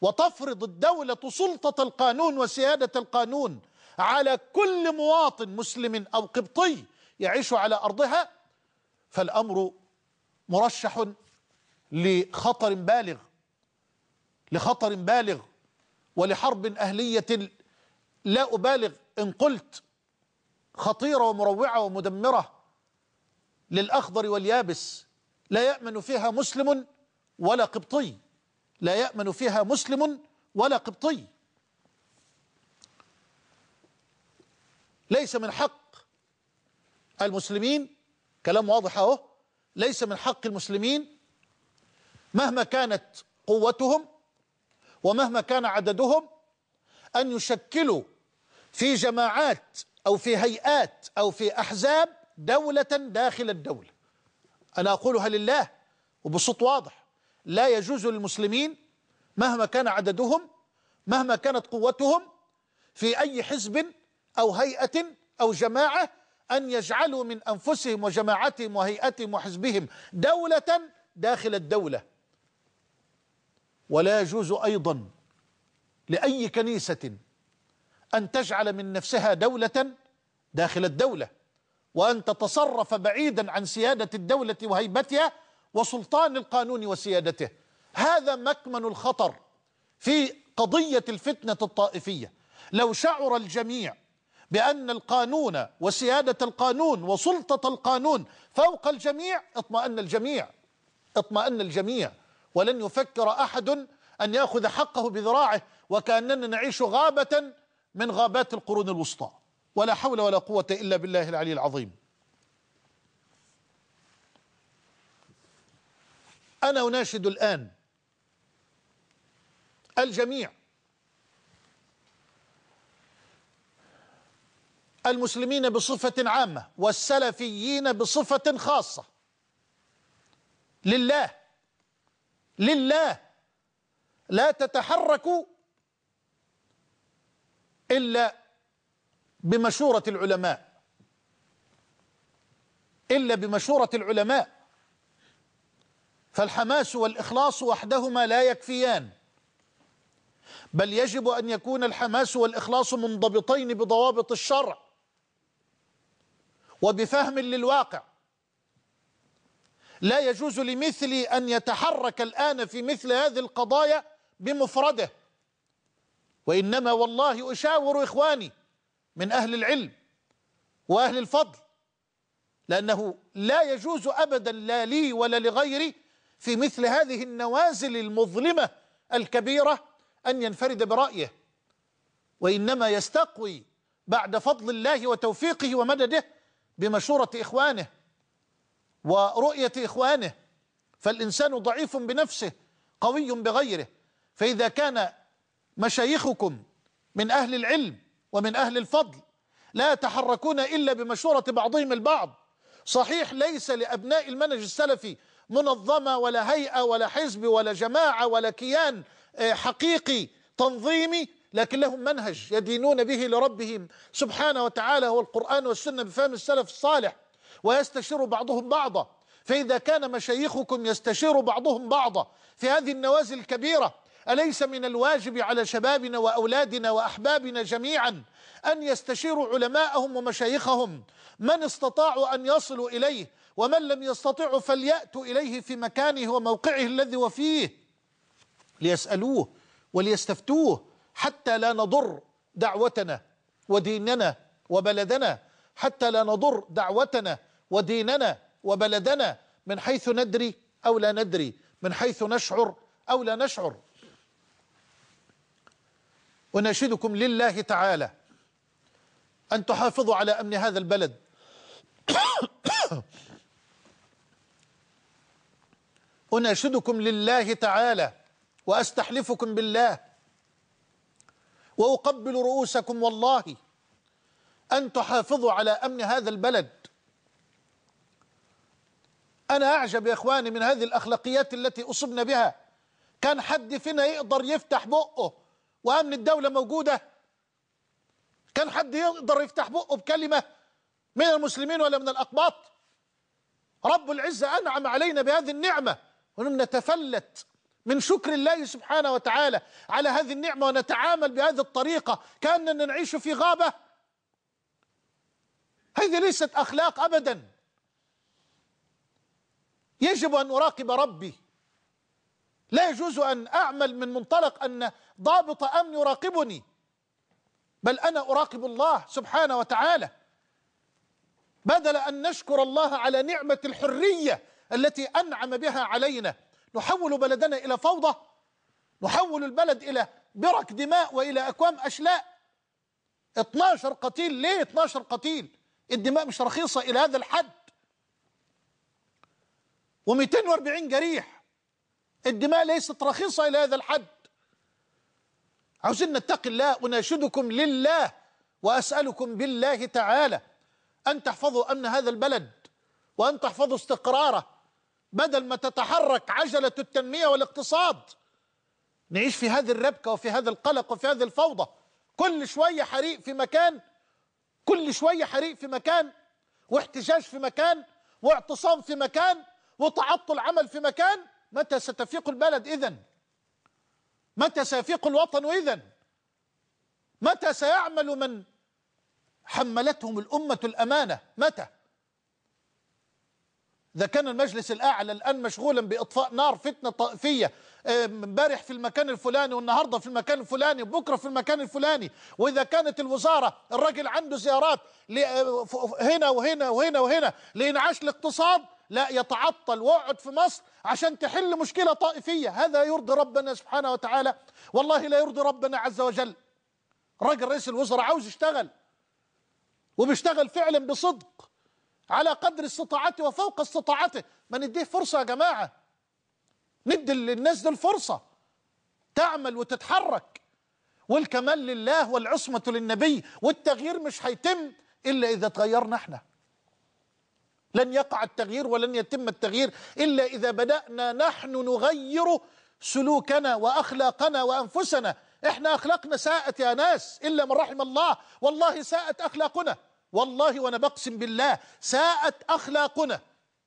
وتفرض الدولة سلطة القانون وسيادة القانون على كل مواطن مسلم أو قبطي يعيش على أرضها فالأمر مرشح لخطر بالغ لخطر بالغ ولحرب أهلية لا أبالغ إن قلت خطيرة ومروعة ومدمرة للأخضر واليابس لا يأمن فيها مسلم ولا قبطي لا يأمن فيها مسلم ولا قبطي ليس من حق المسلمين كلام واضح اهو ليس من حق المسلمين مهما كانت قوتهم ومهما كان عددهم أن يشكلوا في جماعات أو في هيئات أو في أحزاب دولة داخل الدولة أنا أقولها لله وبصوت واضح لا يجوز للمسلمين مهما كان عددهم مهما كانت قوتهم في أي حزب أو هيئة أو جماعة أن يجعلوا من أنفسهم وجماعتهم وهيئتهم وحزبهم دولة داخل الدولة ولا يجوز أيضا لأي كنيسة أن تجعل من نفسها دولة داخل الدولة وأن تتصرف بعيدا عن سيادة الدولة وهيبتها وسلطان القانون وسيادته هذا مكمن الخطر في قضية الفتنة الطائفية لو شعر الجميع بأن القانون وسيادة القانون وسلطة القانون فوق الجميع اطمأن الجميع اطمأن الجميع ولن يفكر أحد أن يأخذ حقه بذراعه وكأننا نعيش غابة من غابات القرون الوسطى ولا حول ولا قوة إلا بالله العلي العظيم أنا أناشد الآن الجميع المسلمين بصفة عامة والسلفيين بصفة خاصة لله لله لا تتحرك إلا بمشورة العلماء إلا بمشورة العلماء فالحماس والإخلاص وحدهما لا يكفيان بل يجب أن يكون الحماس والإخلاص منضبطين بضوابط الشرع وبفهم للواقع لا يجوز لمثلي أن يتحرك الآن في مثل هذه القضايا بمفرده وإنما والله أشاور إخواني من أهل العلم وأهل الفضل لأنه لا يجوز أبدا لا لي ولا لغيري في مثل هذه النوازل المظلمة الكبيرة أن ينفرد برأيه وإنما يستقوي بعد فضل الله وتوفيقه ومدده بمشورة إخوانه ورؤية إخوانه فالإنسان ضعيف بنفسه قوي بغيره فإذا كان مشايخكم من أهل العلم ومن أهل الفضل لا يتحركون إلا بمشورة بعضهم البعض صحيح ليس لأبناء المنهج السلفي منظمة ولا هيئة ولا حزب ولا جماعة ولا كيان آه، حقيقي تنظيمي لكن لهم منهج يدينون به لربهم سبحانه وتعالى هو القرآن والسنة بفهم السلف الصالح ويستشير بعضهم بعضا فإذا كان مشايخكم يستشير بعضهم بعضا في هذه النوازل الكبيرة أليس من الواجب على شبابنا وأولادنا وأحبابنا جميعا أن يستشيروا علماءهم ومشايخهم من استطاعوا أن يصلوا إليه ومن لم يستطيعوا فليأتوا إليه في مكانه وموقعه الذي وفيه ليسألوه وليستفتوه حتى لا نضر دعوتنا وديننا وبلدنا حتى لا نضر دعوتنا وديننا وبلدنا من حيث ندري أو لا ندري من حيث نشعر أو لا نشعر أناشدكم لله تعالى أن تحافظوا على أمن هذا البلد أناشدكم لله تعالى وأستحلفكم بالله وأقبل رؤوسكم والله أن تحافظوا على أمن هذا البلد أنا أعجب يا إخواني من هذه الأخلاقيات التي أصبنا بها كان حد فينا يقدر يفتح بقه وأمن الدولة موجودة كان حد يقدر يفتح بقه بكلمة من المسلمين ولا من الأقباط رب العزة أنعم علينا بهذه النعمة ونحن نتفلت من شكر الله سبحانه وتعالى على هذه النعمة ونتعامل بهذه الطريقة كأننا نعيش في غابة هذه ليست أخلاق أبدا يجب أن أراقب ربي لا يجوز أن أعمل من منطلق أن ضابط أمن يراقبني بل أنا أراقب الله سبحانه وتعالى بدل أن نشكر الله على نعمة الحرية التي أنعم بها علينا نحول بلدنا إلى فوضى نحول البلد إلى برك دماء وإلى أكوام أشلاء 12 قتيل ليه 12 قتيل الدماء مش رخيصة إلى هذا الحد و240 جريح الدماء ليست رخيصة إلى هذا الحد عاوزين نتقي الله أناشدكم لله وأسألكم بالله تعالى أن تحفظوا أمن هذا البلد وأن تحفظوا استقراره بدل ما تتحرك عجلة التنمية والاقتصاد نعيش في هذه الربكة وفي هذا القلق وفي هذه الفوضى كل شوية حريق في مكان كل شوية حريق في مكان واحتجاج في مكان واعتصام في مكان وتعطل عمل في مكان متى ستفيق البلد إذن متى سيفيق الوطن إذن متى سيعمل من حملتهم الأمة الأمانة متى إذا كان المجلس الأعلى الآن مشغولا بإطفاء نار فتنة طائفية امبارح في المكان الفلاني والنهارده في المكان الفلاني وبكره في المكان الفلاني واذا كانت الوزاره الراجل عنده زيارات آه، هنا وهنا وهنا وهنا لانعاش الاقتصاد لا يتعطل واقعد في مصر عشان تحل مشكله طائفيه هذا يرضي ربنا سبحانه وتعالى والله لا يرضي ربنا عز وجل راجل رئيس الوزراء عاوز يشتغل وبيشتغل فعلا بصدق على قدر استطاعته وفوق استطاعته ما نديه فرصة يا جماعة ندي للناس دي الفرصة تعمل وتتحرك والكمال لله والعصمة للنبي والتغيير مش هيتم إلا إذا تغيرنا احنا لن يقع التغيير ولن يتم التغيير إلا إذا بدأنا نحن نغير سلوكنا وأخلاقنا وأنفسنا احنا أخلاقنا ساءت يا ناس إلا من رحم الله والله ساءت أخلاقنا والله وانا بقسم بالله ساءت اخلاقنا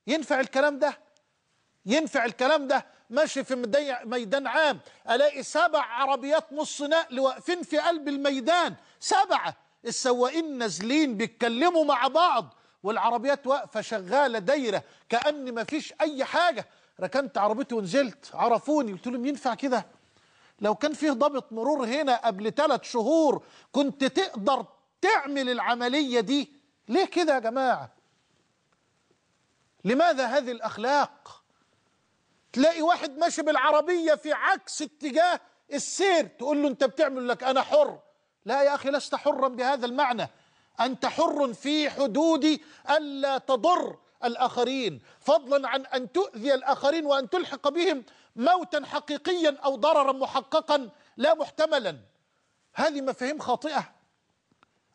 ينفع الكلام ده ينفع الكلام ده ماشي في ميدان عام الاقي سبع عربيات نص نقل واقفين في قلب الميدان سبعه السواقين نازلين بيتكلموا مع بعض والعربيات واقفه شغاله دايره كان ما فيش اي حاجه ركنت عربيتي ونزلت عرفوني قلت لهم ينفع كده لو كان فيه ضابط مرور هنا قبل ثلاث شهور كنت تقدر تعمل العملية دي ليه كده يا جماعة لماذا هذه الأخلاق تلاقي واحد ماشي بالعربية في عكس اتجاه السير تقول له انت بتعمل لك انا حر لا يا اخي لست حرا بهذا المعنى انت حر في حدود الا تضر الاخرين فضلا عن ان تؤذي الاخرين وان تلحق بهم موتا حقيقيا او ضررا محققا لا محتملا هذه مفاهيم خاطئه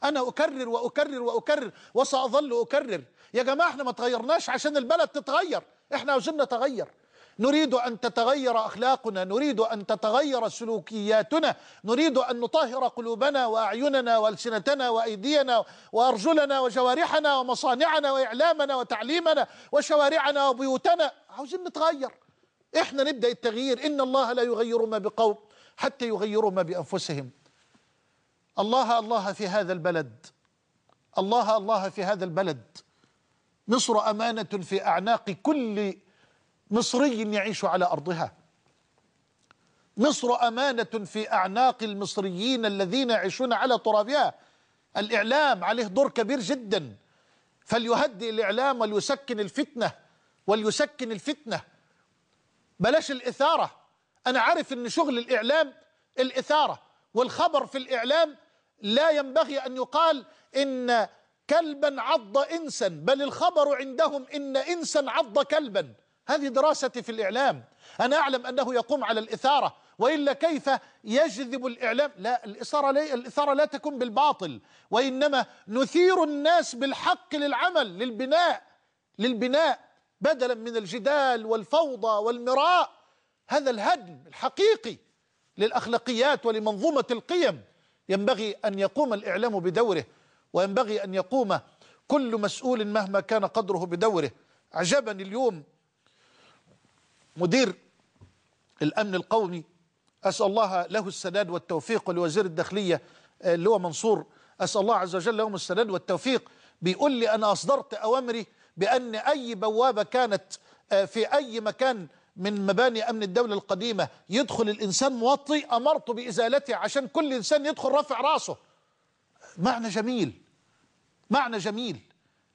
أنا أكرر وأكرر وأكرر وسأظل أكرر يا جماعة احنا ما تغيرناش عشان البلد تتغير احنا عاوزين نتغير نريد أن تتغير أخلاقنا نريد أن تتغير سلوكياتنا نريد أن نطهر قلوبنا وأعيننا وألسنتنا وأيدينا وأرجلنا وجوارحنا ومصانعنا وإعلامنا وتعليمنا وشوارعنا وبيوتنا عاوزين نتغير احنا نبدأ التغيير إن الله لا يغير ما بقوم حتى يغيروا ما بأنفسهم الله الله في هذا البلد الله الله في هذا البلد مصر أمانة في أعناق كل مصري يعيش على أرضها مصر أمانة في أعناق المصريين الذين يعيشون على ترابها الإعلام عليه دور كبير جدا فليهدئ الإعلام وليسكن الفتنة وليسكن الفتنة بلاش الإثارة أنا عارف أن شغل الإعلام الإثارة والخبر في الإعلام لا ينبغي أن يقال إن كلبا عض إنسا بل الخبر عندهم إن إنسا عض كلبا هذه دراستي في الإعلام أنا أعلم أنه يقوم على الإثارة وإلا كيف يجذب الإعلام لا الإثارة, لي الإثارة لا تكون بالباطل وإنما نثير الناس بالحق للعمل للبناء للبناء بدلا من الجدال والفوضى والمراء هذا الهدم الحقيقي للأخلاقيات ولمنظومة القيم ينبغي أن يقوم الإعلام بدوره وينبغي أن يقوم كل مسؤول مهما كان قدره بدوره عجبا اليوم مدير الأمن القومي أسأل الله له السداد والتوفيق ولوزير الداخلية آه، اللي هو منصور أسأل الله عز وجل لهم السداد والتوفيق بيقول لي أنا أصدرت أوامري بأن أي بوابة كانت آه، في أي مكان من مباني أمن الدولة القديمة يدخل الإنسان موطي أمرت بإزالته عشان كل إنسان يدخل رافع راسه معنى جميل معنى جميل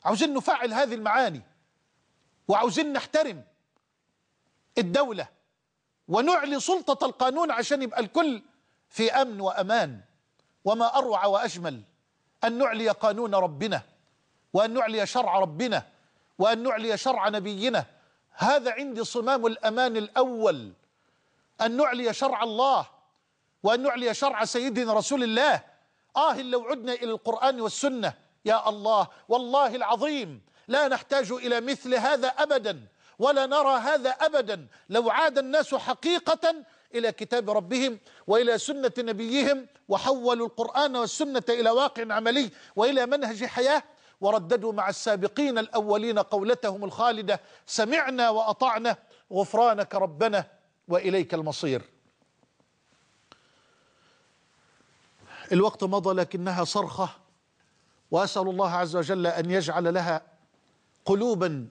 عاوزين نفعل هذه المعاني وعاوزين نحترم الدولة ونعلي سلطة القانون عشان يبقى الكل في أمن وأمان وما أروع وأجمل أن نعلي قانون ربنا وأن نعلي شرع ربنا وأن نعلي شرع نبينا هذا عندي صمام الأمان الأول أن نعلي شرع الله وأن نعلي شرع سيدنا رسول الله آه لو عدنا إلى القرآن والسنة يا الله والله العظيم لا نحتاج إلى مثل هذا أبدا ولا نرى هذا أبدا لو عاد الناس حقيقة إلى كتاب ربهم وإلى سنة نبيهم وحولوا القرآن والسنة إلى واقع عملي وإلى منهج حياة ورددوا مع السابقين الأولين قولتهم الخالدة سمعنا وأطعنا غفرانك ربنا وإليك المصير الوقت مضى لكنها صرخة وأسأل الله عز وجل أن يجعل لها قلوبا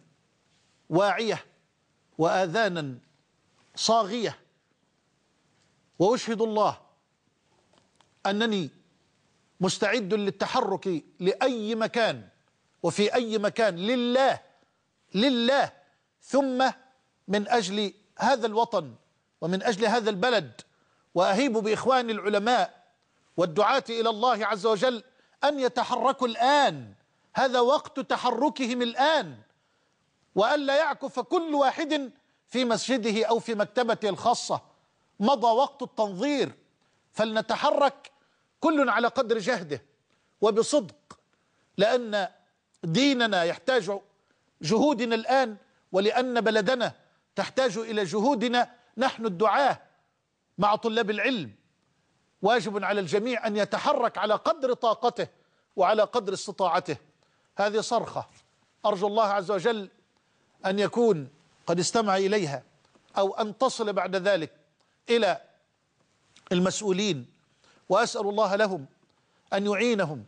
واعية وآذانا صاغية وأشهد الله أنني مستعد للتحرك لأي مكان وفي أي مكان لله لله ثم من أجل هذا الوطن ومن أجل هذا البلد وأهيب بإخواني العلماء والدعاة إلى الله عز وجل أن يتحركوا الآن هذا وقت تحركهم الآن وألا يعكف كل واحد في مسجده أو في مكتبته الخاصة مضى وقت التنظير فلنتحرك كل على قدر جهده وبصدق لأن ديننا يحتاج جهودنا الآن ولأن بلدنا تحتاج إلى جهودنا نحن الدعاة مع طلاب العلم واجب على الجميع أن يتحرك على قدر طاقته وعلى قدر استطاعته هذه صرخة أرجو الله عز وجل أن يكون قد استمع إليها أو أن تصل بعد ذلك إلى المسؤولين وأسأل الله لهم أن يعينهم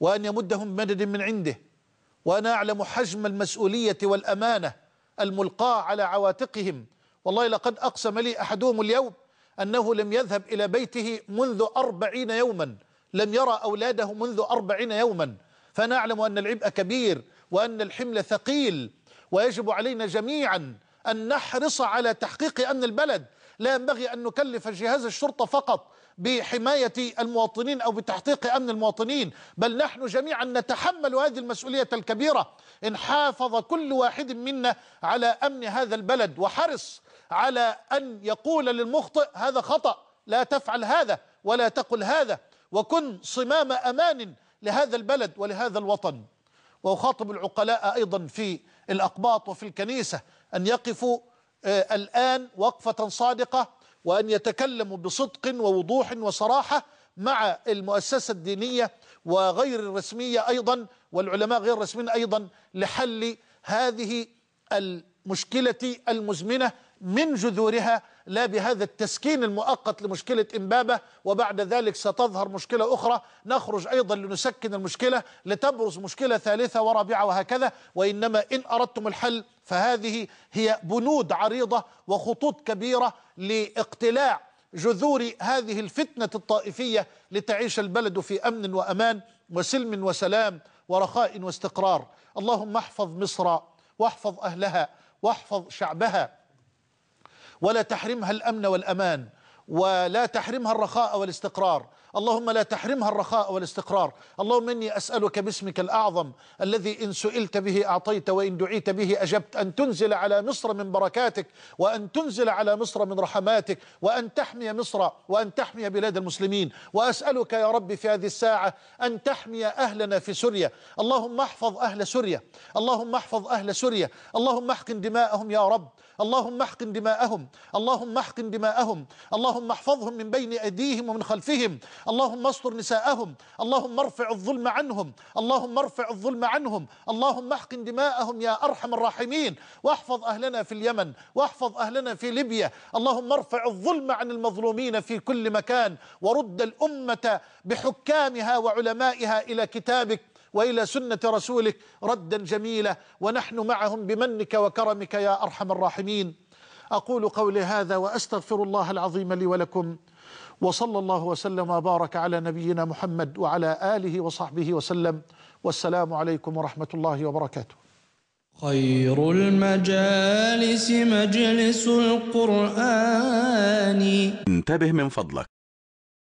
وأن يمدهم بمدد من عنده وأنا أعلم حجم المسؤولية والأمانة الملقاة على عواتقهم والله لقد أقسم لي أحدهم اليوم أنه لم يذهب إلى بيته منذ أربعين يوما لم يرى أولاده منذ أربعين يوما فأنا أعلم أن العبء كبير وأن الحمل ثقيل ويجب علينا جميعا أن نحرص على تحقيق أمن البلد لا ينبغي أن نكلف جهاز الشرطة فقط بحماية المواطنين أو بتحقيق أمن المواطنين بل نحن جميعا نتحمل هذه المسؤولية الكبيرة إن حافظ كل واحد منا على أمن هذا البلد وحرص على أن يقول للمخطئ هذا خطأ لا تفعل هذا ولا تقل هذا وكن صمام أمان لهذا البلد ولهذا الوطن وأخاطب العقلاء أيضا في الأقباط وفي الكنيسة أن يقفوا آه، الآن وقفة صادقة وأن يتكلموا بصدق ووضوح وصراحة مع المؤسسة الدينية وغير الرسمية أيضا والعلماء غير الرسميين أيضا لحل هذه المشكلة المزمنة من جذورها لا بهذا التسكين المؤقت لمشكلة إمبابة وبعد ذلك ستظهر مشكلة أخرى نخرج أيضا لنسكن المشكلة لتبرز مشكلة ثالثة ورابعة وهكذا وإنما إن أردتم الحل فهذه هي بنود عريضة وخطوط كبيرة لاقتلاع جذور هذه الفتنة الطائفية لتعيش البلد في أمن وأمان وسلم وسلام ورخاء واستقرار اللهم احفظ مصر واحفظ أهلها واحفظ شعبها ولا تحرمها الأمن والأمان ولا تحرمها الرخاء والاستقرار اللهم لا تحرمها الرخاء والاستقرار اللهم إني أسألك باسمك الأعظم الذي إن سئلت به أعطيت وإن دعيت به أجبت أن تنزل على مصر من بركاتك وأن تنزل على مصر من رحماتك وأن تحمي مصر وأن تحمي بلاد المسلمين وأسألك يا رب في هذه الساعة أن تحمي أهلنا في سوريا اللهم احفظ أهل سوريا اللهم احفظ أهل سوريا اللهم احقن دماءهم يا رب اللهم احقن دماءهم اللهم احقن دماءهم اللهم احفظهم من بين أيديهم ومن خلفهم اللهم اصطر نساءهم اللهم ارفع الظلم عنهم اللهم ارفع الظلم عنهم اللهم احقن دماءهم يا أرحم الراحمين واحفظ أهلنا في اليمن واحفظ أهلنا في ليبيا اللهم ارفع الظلم عن المظلومين في كل مكان ورد الأمة بحكامها وعلمائها إلى كتابك وإلى سنة رسولك ردا جميلا ونحن معهم بمنك وكرمك يا أرحم الراحمين أقول قولي هذا وأستغفر الله العظيم لي ولكم وصلى الله وسلم وبارك على نبينا محمد وعلى آله وصحبه وسلم والسلام عليكم ورحمة الله وبركاته خير المجالس مجلس القرآن انتبه من فضلك